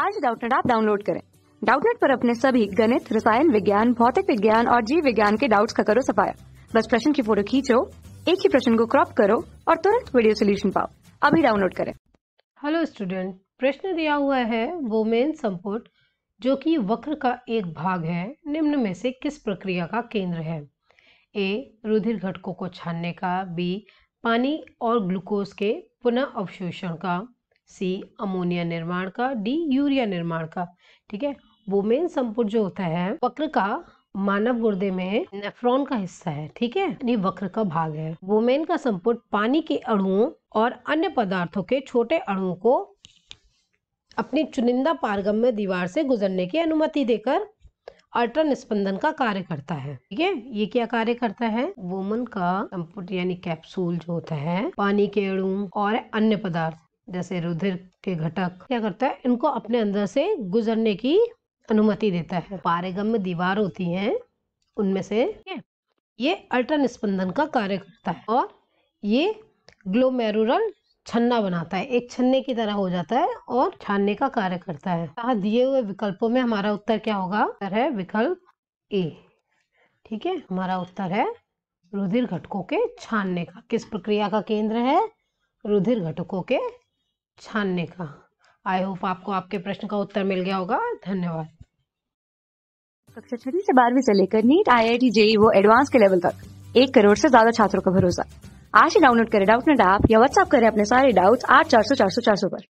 आज डाउटनेट आप डाउनलोड करें डाउटनेट पर अपने सभी गणित रसायन विज्ञान भौतिक विज्ञान और जीव विज्ञान के डाउट्स का करो सफाया बस प्रश्न की फोटो खींचो एक ही प्रश्न को क्रॉप करो और तुरंत वीडियो सोल्यूशन पाओ अभी डाउनलोड करें हेलो स्टूडेंट प्रश्न दिया हुआ है वोमेन संपुट जो कि वक्र का एक भाग है निम्न में से किस प्रक्रिया का केंद्र है ए रुधिर घटकों को छानने का बी पानी और ग्लूकोज के पुनः अवशोषण का सी अमोनिया निर्माण का डी यूरिया निर्माण का ठीक है वोमेन संपुट जो होता है वक्र का मानव गुर्दे में नेफ्रॉन का हिस्सा है ठीक है यानी वक्र का भाग है वोमेन का संपुट पानी के अणुओं और अन्य पदार्थों के छोटे अणुओं को अपनी चुनिंदा पारगम में दीवार से गुजरने की अनुमति देकर अल्ट्रा निस्पंदन का कार्य करता है ठीक है ये क्या कार्य करता है वोमन का संपुट यानी कैप्सूल जो होता है पानी के अणु और अन्य पदार्थ जैसे रुधिर के घटक क्या करता है इनको अपने अंदर से गुजरने की अनुमति देता है पारेगम में दीवार होती है उनमें से ये अल्ट्रन स्पंदन का कार्य करता है और ये ग्लोमेरुलर छन्ना बनाता है एक छन्ने की तरह हो जाता है और छानने का कार्य करता है दिए हुए विकल्पों में हमारा उत्तर क्या होगा उत्तर है विकल्प ए ठीक है हमारा उत्तर है रुधिर घटकों के छानने का किस प्रक्रिया का केंद्र है रुधिर घटकों के छानने का आई होप आपको आपके प्रश्न का उत्तर मिल गया होगा धन्यवाद कक्षा छठी से बारहवीं से लेकर NEET I I T JEE वो एडवांस के लेवल तक एक करोड़ से ज्यादा छात्रों का भरोसा आज ही डाउनलोड करें डाउट नेट ऐप या व्हाट्सअप करें अपने सारे डाउट्स आठ चार सौ चार सौ चार सौ पर